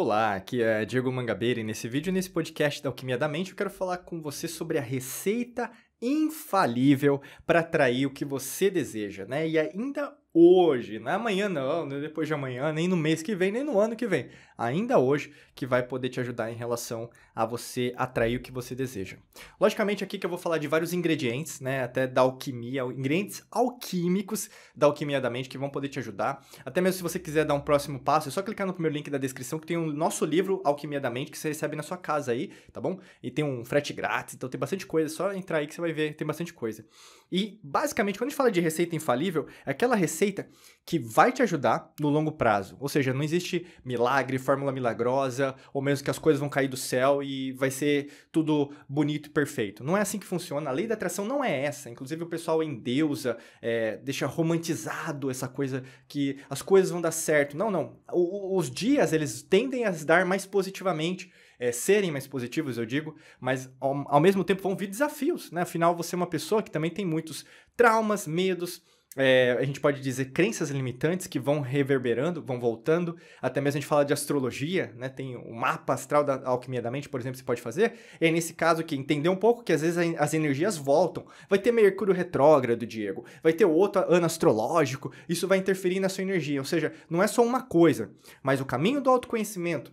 Olá, aqui é Diego Mangabeira e nesse vídeo, nesse podcast da Alquimia da Mente, eu quero falar com você sobre a receita infalível para atrair o que você deseja, né? E ainda hoje, não é amanhã não, não é depois de amanhã, nem no mês que vem, nem no ano que vem. Ainda hoje que vai poder te ajudar em relação a você atrair o que você deseja. Logicamente aqui que eu vou falar de vários ingredientes, né, até da alquimia, ingredientes alquímicos da alquimia da mente que vão poder te ajudar. Até mesmo se você quiser dar um próximo passo, é só clicar no primeiro link da descrição que tem o nosso livro Alquimia da Mente que você recebe na sua casa aí, tá bom? E tem um frete grátis, então tem bastante coisa, é só entrar aí que você vai ver, tem bastante coisa. E basicamente quando a gente fala de receita infalível, é aquela receita receita que vai te ajudar no longo prazo. Ou seja, não existe milagre, fórmula milagrosa, ou mesmo que as coisas vão cair do céu e vai ser tudo bonito e perfeito. Não é assim que funciona. A lei da atração não é essa. Inclusive, o pessoal é endeusa, é, deixa romantizado essa coisa que as coisas vão dar certo. Não, não. O, os dias, eles tendem a se dar mais positivamente. É, serem mais positivos, eu digo, mas ao, ao mesmo tempo vão vir desafios, né? Afinal, você é uma pessoa que também tem muitos traumas, medos, é, a gente pode dizer, crenças limitantes que vão reverberando, vão voltando. Até mesmo a gente fala de astrologia, né? Tem o mapa astral da alquimia da mente, por exemplo, você pode fazer. é nesse caso que entender um pouco que às vezes as energias voltam. Vai ter Mercúrio retrógrado, Diego. Vai ter outro ano astrológico. Isso vai interferir na sua energia. Ou seja, não é só uma coisa, mas o caminho do autoconhecimento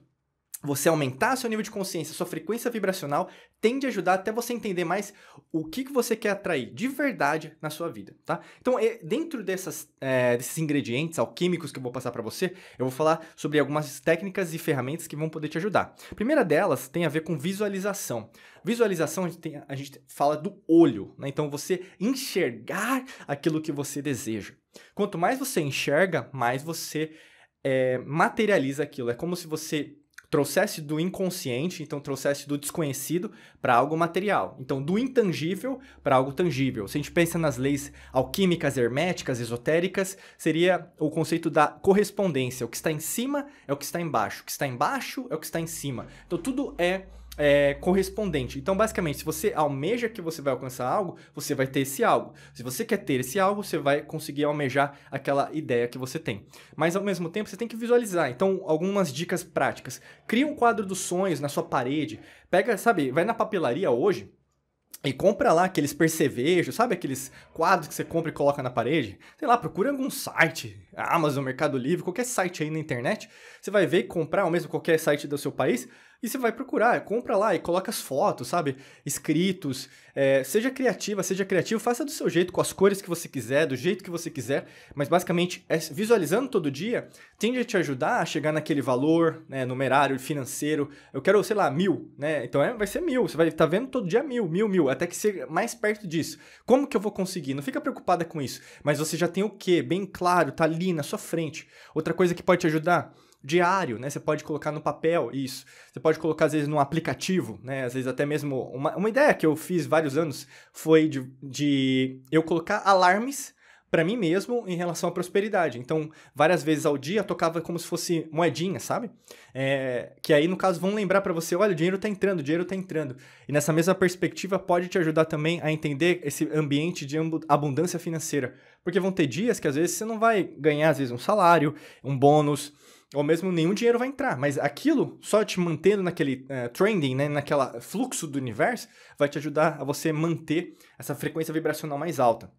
você aumentar seu nível de consciência, sua frequência vibracional, tende a ajudar até você entender mais o que, que você quer atrair de verdade na sua vida, tá? Então, é, dentro dessas, é, desses ingredientes alquímicos que eu vou passar para você, eu vou falar sobre algumas técnicas e ferramentas que vão poder te ajudar. A primeira delas tem a ver com visualização. Visualização, a gente, tem, a gente fala do olho, né? Então, você enxergar aquilo que você deseja. Quanto mais você enxerga, mais você é, materializa aquilo. É como se você trouxesse do inconsciente, então trouxesse do desconhecido para algo material. Então, do intangível para algo tangível. Se a gente pensa nas leis alquímicas, herméticas, esotéricas, seria o conceito da correspondência. O que está em cima é o que está embaixo. O que está embaixo é o que está em cima. Então, tudo é é, correspondente. Então, basicamente, se você almeja que você vai alcançar algo, você vai ter esse algo. Se você quer ter esse algo, você vai conseguir almejar aquela ideia que você tem. Mas, ao mesmo tempo, você tem que visualizar. Então, algumas dicas práticas. Cria um quadro dos sonhos na sua parede. Pega, sabe, vai na papelaria hoje, e compra lá aqueles percevejos, sabe aqueles quadros que você compra e coloca na parede? Sei lá, procura algum site, Amazon, Mercado Livre, qualquer site aí na internet. Você vai ver e comprar, ou mesmo qualquer site do seu país. E você vai procurar, é, compra lá e coloca as fotos, sabe? Escritos. É, seja criativa, seja criativo, faça do seu jeito, com as cores que você quiser, do jeito que você quiser. Mas basicamente, é, visualizando todo dia, tende a te ajudar a chegar naquele valor, né, numerário, financeiro. Eu quero, sei lá, mil, né? Então é, vai ser mil. Você vai estar tá vendo todo dia mil, mil, mil, até que ser mais perto disso. Como que eu vou conseguir? Não fica preocupada com isso. Mas você já tem o que bem claro, tá ali na sua frente. Outra coisa que pode te ajudar diário, né? Você pode colocar no papel isso. Você pode colocar, às vezes, num aplicativo, né? Às vezes até mesmo... Uma, uma ideia que eu fiz vários anos foi de, de eu colocar alarmes para mim mesmo em relação à prosperidade. Então, várias vezes ao dia tocava como se fosse moedinha, sabe? É, que aí, no caso, vão lembrar para você: olha, o dinheiro tá entrando, o dinheiro tá entrando. E nessa mesma perspectiva pode te ajudar também a entender esse ambiente de abundância financeira. Porque vão ter dias que às vezes você não vai ganhar, às vezes, um salário, um bônus ou mesmo nenhum dinheiro vai entrar. Mas aquilo, só te mantendo naquele uh, trending, né, naquela fluxo do universo, vai te ajudar a você manter essa frequência vibracional mais alta.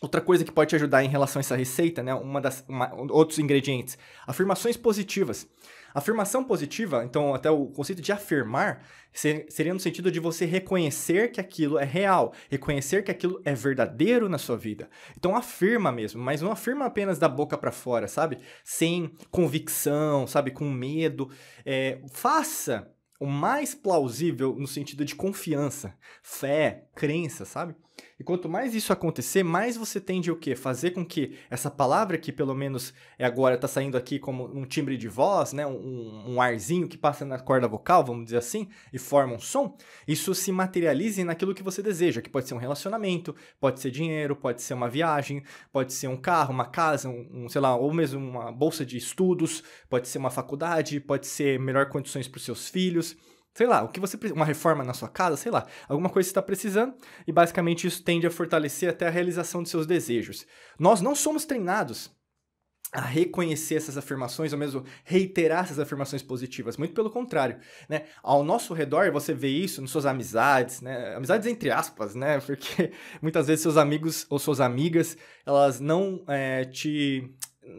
Outra coisa que pode te ajudar em relação a essa receita, né, uma das uma, outros ingredientes, afirmações positivas. Afirmação positiva, então, até o conceito de afirmar, seria no sentido de você reconhecer que aquilo é real, reconhecer que aquilo é verdadeiro na sua vida. Então, afirma mesmo, mas não afirma apenas da boca para fora, sabe? Sem convicção, sabe? Com medo. É, faça o mais plausível no sentido de confiança, fé, crença, sabe? E quanto mais isso acontecer, mais você tende o quê? Fazer com que essa palavra que pelo menos é agora está saindo aqui como um timbre de voz, né? Um, um, arzinho que passa na corda vocal, vamos dizer assim, e forma um som, isso se materialize naquilo que você deseja, que pode ser um relacionamento, pode ser dinheiro, pode ser uma viagem, pode ser um carro, uma casa, um, um sei lá, ou mesmo uma bolsa de estudos, pode ser uma faculdade, pode ser melhor condições para os seus filhos, sei lá, o que você uma reforma na sua casa, sei lá, alguma coisa que está precisando, e basicamente isso tende a fortalecer até a realização de seus desejos. Nós não somos treinados a reconhecer essas afirmações, ou mesmo reiterar essas afirmações positivas. Muito pelo contrário, né? Ao nosso redor, você vê isso nas suas amizades, né? Amizades entre aspas, né? Porque muitas vezes seus amigos ou suas amigas, elas não é, te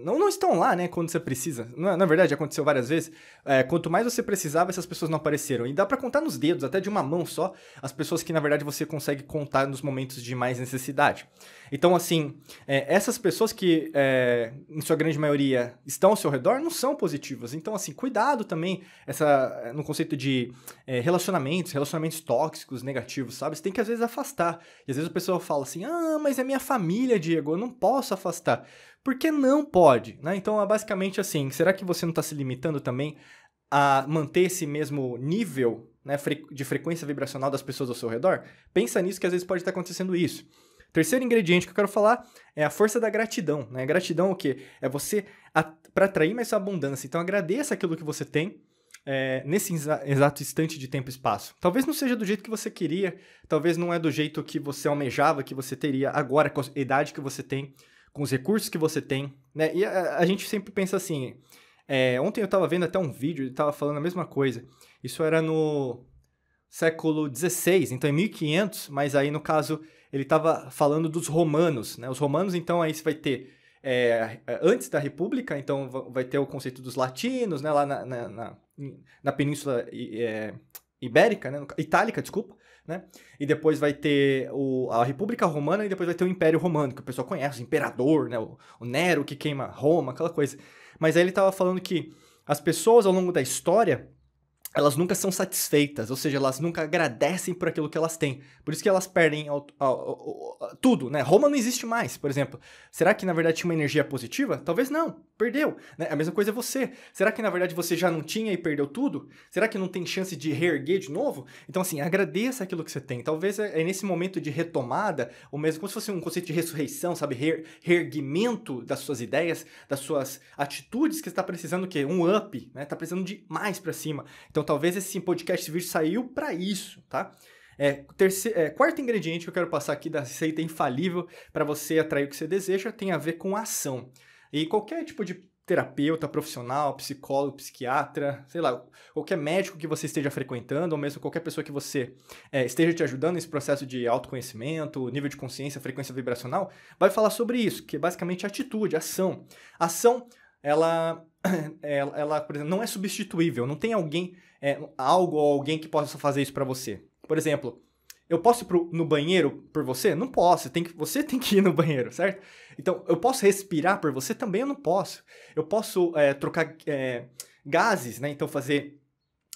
não, não estão lá, né, quando você precisa. Na, é, na verdade, aconteceu várias vezes. É, quanto mais você precisava, essas pessoas não apareceram. E dá para contar nos dedos, até de uma mão só, as pessoas que, na verdade, você consegue contar nos momentos de mais necessidade. Então, assim, é, essas pessoas que, é, em sua grande maioria, estão ao seu redor, não são positivas. Então, assim, cuidado também essa, no conceito de é, relacionamentos, relacionamentos tóxicos, negativos, sabe? Você tem que, às vezes, afastar. E, às vezes, a pessoa fala assim, ah, mas é minha família, Diego, eu não posso afastar. Porque não pode, né? Então, é basicamente assim, será que você não está se limitando também a manter esse mesmo nível né, de frequência vibracional das pessoas ao seu redor? Pensa nisso que às vezes pode estar tá acontecendo isso. Terceiro ingrediente que eu quero falar é a força da gratidão. Né? Gratidão é o quê? É você para atrair mais sua abundância. Então agradeça aquilo que você tem é, nesse exato instante de tempo e espaço. Talvez não seja do jeito que você queria, talvez não é do jeito que você almejava, que você teria agora, com a idade que você tem com os recursos que você tem, né? E a, a gente sempre pensa assim. É, ontem eu estava vendo até um vídeo, ele estava falando a mesma coisa. Isso era no século XVI, então é em 1500, mas aí no caso ele estava falando dos romanos, né? Os romanos, então aí você vai ter é, é antes da República, então vai ter o conceito dos latinos, né? Lá na, na, na, na Península é, Ibérica, né? Itálica, desculpa né? E depois vai ter o, a República Romana e depois vai ter o Império Romano, que o pessoal conhece, o imperador, né? O, o Nero que queima Roma, aquela coisa. Mas aí ele estava falando que as pessoas ao longo da história elas nunca são satisfeitas, ou seja, elas nunca agradecem por aquilo que elas têm. Por isso que elas perdem ao, ao, ao, tudo, né? Roma não existe mais, por exemplo. Será que na verdade tinha uma energia positiva? Talvez não, perdeu. Né? A mesma coisa é você. Será que na verdade você já não tinha e perdeu tudo? Será que não tem chance de reerguer de novo? Então assim, agradeça aquilo que você tem. Talvez é, é nesse momento de retomada, ou mesmo como se fosse um conceito de ressurreição, sabe? Re reerguimento das suas ideias, das suas atitudes que você está precisando o quê? Um up, né? Está precisando de mais para cima. Então, então talvez esse podcast esse vídeo saiu para isso, tá? É, terceiro, é, quarto ingrediente que eu quero passar aqui da receita infalível para você atrair o que você deseja tem a ver com a ação. E qualquer tipo de terapeuta profissional, psicólogo, psiquiatra, sei lá, qualquer médico que você esteja frequentando, ou mesmo qualquer pessoa que você é, esteja te ajudando nesse processo de autoconhecimento, nível de consciência, frequência vibracional, vai falar sobre isso, que é basicamente atitude, ação. Ação ela, ela, é, ela por exemplo, não é substituível. Não tem alguém, é, algo ou alguém que possa fazer isso para você. Por exemplo, eu posso ir pro, no banheiro por você? Não posso. Tem que, você tem que ir no banheiro, certo? Então, eu posso respirar por você? Também eu não posso. Eu posso é, trocar é, gases, né? Então, fazer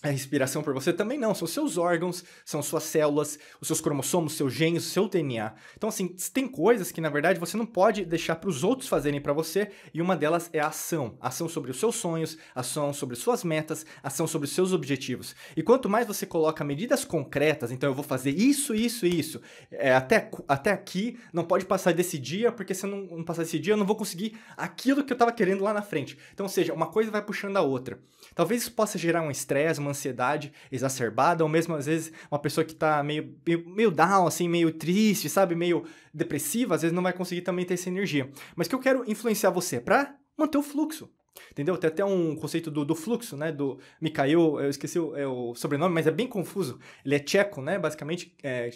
a respiração por você também não, são seus órgãos, são suas células, os seus cromossomos, seus genes, seu DNA. Então assim, tem coisas que na verdade você não pode deixar para os outros fazerem para você, e uma delas é a ação, ação sobre os seus sonhos, ação sobre suas metas, ação sobre os seus objetivos. E quanto mais você coloca medidas concretas, então eu vou fazer isso, isso, isso, é, até até aqui, não pode passar desse dia, porque se eu não, não passar desse dia, eu não vou conseguir aquilo que eu estava querendo lá na frente. Então, ou seja, uma coisa vai puxando a outra. Talvez isso possa gerar um estresse, uma ansiedade exacerbada, ou mesmo às vezes uma pessoa que está meio, meio, meio down, assim, meio triste, sabe? Meio depressiva, às vezes não vai conseguir também ter essa energia. Mas que eu quero influenciar você é para manter o fluxo. Entendeu? Tem até um conceito do, do fluxo, né? Do Mikhail, eu esqueci o, é o, sobrenome, mas é bem confuso. Ele é tcheco, né? Basicamente, é,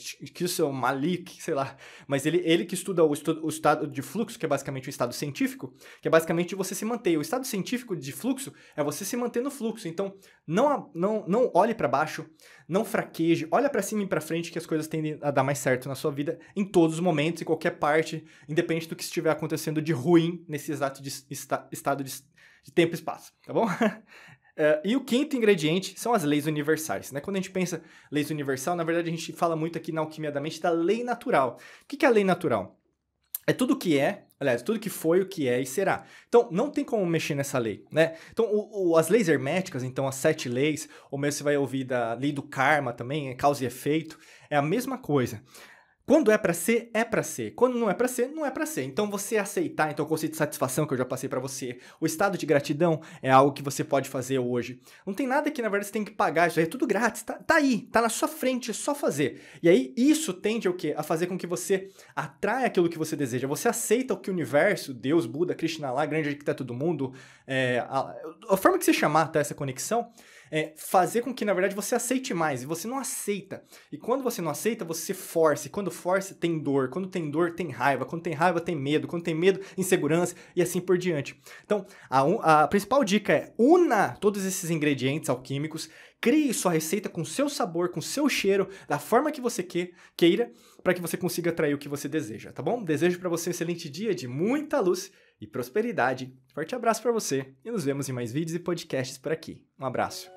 o Malik, sei lá. Mas ele, ele que estuda o, estu, o, estado de fluxo, que é basicamente o estado científico, que é basicamente você se manter. O estado científico de fluxo é você se manter no fluxo. Então, não, não, não olhe para baixo, não fraqueje, olha para cima e para frente que as coisas tendem a dar mais certo na sua vida em todos os momentos, em qualquer parte, independente do que estiver acontecendo de ruim nesse exato de, esta, estado de de tempo e espaço, tá bom? Uh, e o quinto ingrediente são as leis universais. Né? Quando a gente pensa leis universal, na verdade a gente fala muito aqui na alquimia da mente da lei natural. O que, é a lei natural? É tudo o que é, aliás, tudo que foi, o que é e será. Então, não tem como mexer nessa lei, né? Então, o, o, as leis herméticas, então, as sete leis, ou mesmo você vai ouvir da lei do karma também, é causa e efeito, é a mesma coisa. Quando é para ser, é para ser. Quando não é para ser, não é para ser. Então você aceitar, então o conceito de satisfação que eu já passei para você, o estado de gratidão é algo que você pode fazer hoje. Não tem nada que na verdade você tem que pagar, isso aí é tudo grátis, tá, tá aí, tá na sua frente, é só fazer. E aí isso tende o quê? A fazer com que você atraia aquilo que você deseja. Você aceita o que o universo, Deus, Buda, Krishna lá, grande arquiteto do mundo, é, a, a forma que você chamar tá, essa conexão, é, fazer com que, na verdade, você aceite mais. E você não aceita. E quando você não aceita, você força. E quando força, tem dor. Quando tem dor, tem raiva. Quando tem raiva, tem medo. Quando tem medo, insegurança e assim por diante. Então, a, a principal dica é una todos esses ingredientes alquímicos Crie sua receita com seu sabor, com seu cheiro, da forma que você que, queira, para que você consiga atrair o que você deseja, tá bom? Desejo para você um excelente dia de muita luz e prosperidade. Forte abraço para você e nos vemos em mais vídeos e podcasts por aqui. Um abraço.